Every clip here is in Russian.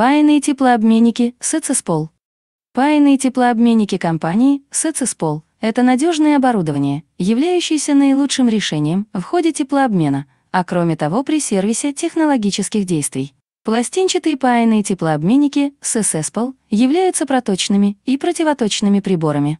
Паяные теплообменники Сецеспол. Паяные теплообменники компании Сецеспол – это надежное оборудование, являющееся наилучшим решением в ходе теплообмена, а кроме того при сервисе технологических действий. Пластинчатые паяные теплообменники Сесеспол являются проточными и противоточными приборами.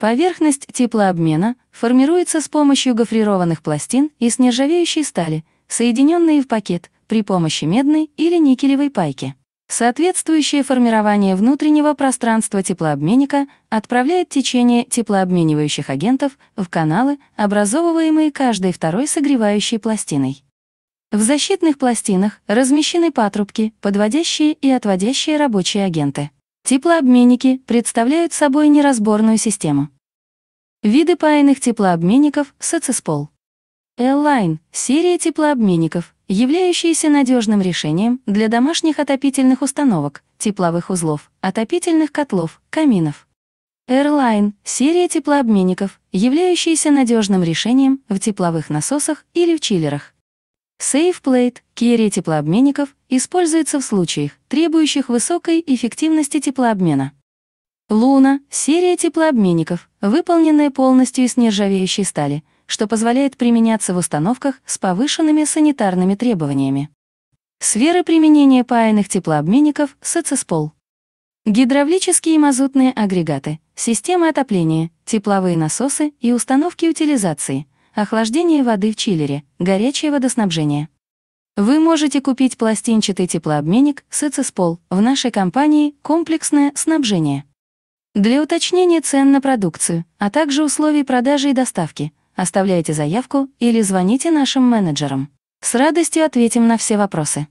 Поверхность теплообмена формируется с помощью гофрированных пластин из нержавеющей стали, соединенные в пакет при помощи медной или никелевой пайки. Соответствующее формирование внутреннего пространства теплообменника отправляет течение теплообменивающих агентов в каналы, образовываемые каждой второй согревающей пластиной. В защитных пластинах размещены патрубки, подводящие и отводящие рабочие агенты. Теплообменники представляют собой неразборную систему. Виды паяных теплообменников социспол. L-Line – серия теплообменников, являющиеся надежным решением для домашних отопительных установок, тепловых узлов, отопительных котлов, каминов. Airline – серия теплообменников, являющаяся надежным решением в тепловых насосах или в чиллерах. SafePlate – серия теплообменников, используется в случаях, требующих высокой эффективности теплообмена. Луна – серия теплообменников, выполненная полностью из нержавеющей стали – что позволяет применяться в установках с повышенными санитарными требованиями. Сферы применения паяных теплообменников СЦСПОЛ. Гидравлические и мазутные агрегаты, системы отопления, тепловые насосы и установки утилизации, охлаждение воды в чиллере, горячее водоснабжение. Вы можете купить пластинчатый теплообменник СЦСПОЛ в нашей компании «Комплексное снабжение». Для уточнения цен на продукцию, а также условий продажи и доставки – оставляйте заявку или звоните нашим менеджерам. С радостью ответим на все вопросы.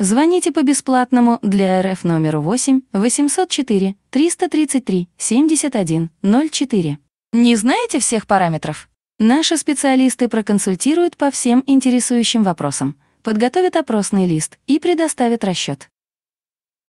Звоните по бесплатному для РФ номеру 8 804 333 71 04. Не знаете всех параметров? Наши специалисты проконсультируют по всем интересующим вопросам, подготовят опросный лист и предоставят расчет.